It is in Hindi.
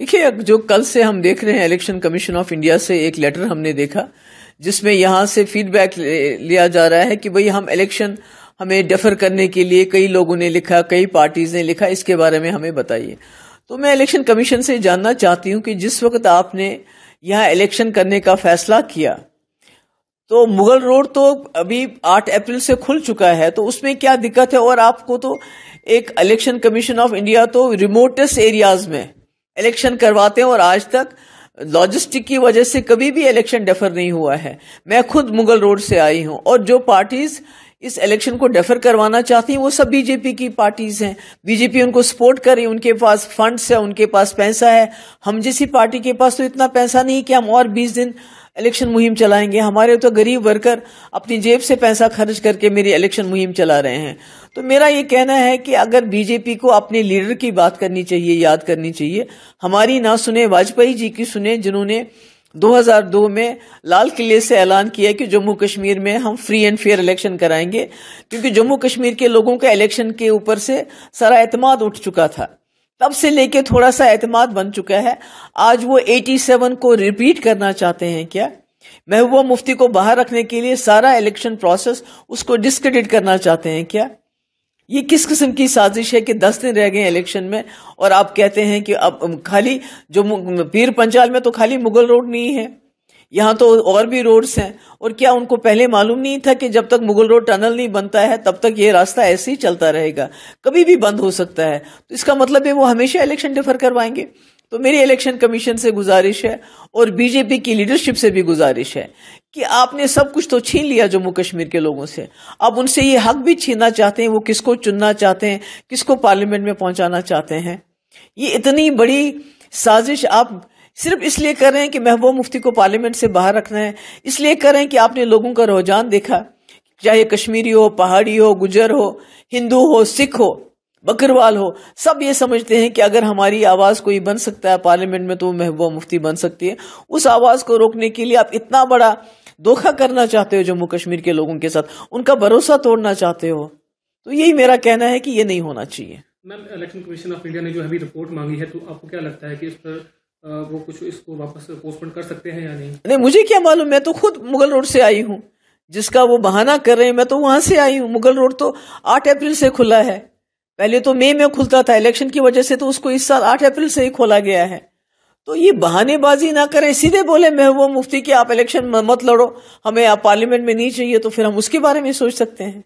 देखिए जो कल से हम देख रहे हैं इलेक्शन कमीशन ऑफ इंडिया से एक लेटर हमने देखा जिसमें यहाँ से फीडबैक लिया जा रहा है कि भाई हम इलेक्शन हमें डेफर करने के लिए कई लोगों ने लिखा कई पार्टीज ने लिखा इसके बारे में हमें बताइए तो मैं इलेक्शन कमीशन से जानना चाहती हूँ कि जिस वक्त आपने यहाँ इलेक्शन करने का फैसला किया तो मुगल रोड तो अभी 8 अप्रैल से खुल चुका है तो उसमें क्या दिक्कत है और आपको तो एक इलेक्शन कमीशन ऑफ इंडिया तो रिमोटेस्ट एरियाज में इलेक्शन करवाते हैं और आज तक लॉजिस्टिक की वजह से कभी भी इलेक्शन डेफर नहीं हुआ है मैं खुद मुगल रोड से आई हूं और जो पार्टीज इस इलेक्शन को डेफर करवाना चाहती हैं वो सब बीजेपी की पार्टीज हैं बीजेपी उनको सपोर्ट कर रही उनके पास फंड्स है उनके पास पैसा है हम जैसी पार्टी के पास तो इतना पैसा नहीं कि हम और बीस दिन इलेक्शन मुहिम चलाएंगे हमारे तो गरीब वर्कर अपनी जेब से पैसा खर्च करके मेरी इलेक्शन मुहिम चला रहे हैं तो मेरा ये कहना है कि अगर बीजेपी को अपने लीडर की बात करनी चाहिए याद करनी चाहिए हमारी ना सुने वाजपेयी जी की सुने जिन्होंने 2002 में लाल किले से ऐलान किया कि जम्मू कश्मीर में हम फ्री एंड फेयर इलेक्शन कराएंगे क्योंकि जम्मू कश्मीर के लोगों का इलेक्शन के ऊपर से सारा एतमाद उठ चुका था तब से लेके थोड़ा सा एतमाद बन चुका है आज वो 87 को रिपीट करना चाहते हैं क्या महबूबा मुफ्ती को बाहर रखने के लिए सारा इलेक्शन प्रोसेस उसको डिस्क्रेडिट करना चाहते हैं क्या ये किस किस्म की साजिश है कि दस दिन रह गए इलेक्शन में और आप कहते हैं कि अब खाली जो पीर पंचाल में तो खाली मुगल रोड नहीं है यहाँ तो और भी रोड्स हैं और क्या उनको पहले मालूम नहीं था कि जब तक मुगल रोड टनल नहीं बनता है तब तक ये रास्ता ऐसे ही चलता रहेगा कभी भी बंद हो सकता है तो इसका मतलब है वो हमेशा इलेक्शन डिफर करवाएंगे तो मेरी इलेक्शन कमीशन से गुजारिश है और बीजेपी की लीडरशिप से भी गुजारिश है कि आपने सब कुछ तो छीन लिया जम्मू कश्मीर के लोगों से अब उनसे ये हक भी छीनना चाहते हैं वो किसको चुनना चाहते हैं किसको पार्लियामेंट में पहुंचाना चाहते हैं ये इतनी बड़ी साजिश आप सिर्फ इसलिए कर रहे हैं कि महबूब मुफ्ती को पार्लियामेंट से बाहर रखना है इसलिए कर रहे हैं कि आपने लोगों का रुझान देखा चाहे कश्मीरी हो पहाड़ी हो गुजर हो हिंदू हो सिख हो बकरवाल हो सब ये समझते हैं कि अगर हमारी आवाज़ कोई बन सकता है पार्लियामेंट में तो महबूबा मुफ्ती बन सकती है उस आवाज़ को रोकने के लिए आप इतना बड़ा धोखा करना चाहते हो जम्मू कश्मीर के लोगों के साथ उनका भरोसा तोड़ना चाहते हो तो यही मेरा कहना है कि ये नहीं होना चाहिए ma'am election commission of India ने जो अभी रिपोर्ट मांगी है तो आपको क्या लगता है कि इस पर वो कुछ इसको वापस पोस्टपोन कर सकते हैं या नहीं नहीं मुझे क्या मालूम मैं तो खुद मुगल रोड से आई हूँ जिसका वो बहाना कर रहे हैं मैं तो वहां से आई हूँ मुगल रोड तो आठ अप्रैल से खुला है पहले तो मई में खुलता था इलेक्शन की वजह से तो उसको इस साल आठ अप्रैल से ही खोला गया है तो ये बहानेबाजी ना करें सीधे बोले महबूबा मुफ्ती कि आप इलेक्शन मत लड़ो हमें आप पार्लियामेंट में नहीं चाहिए तो फिर हम उसके बारे में सोच सकते हैं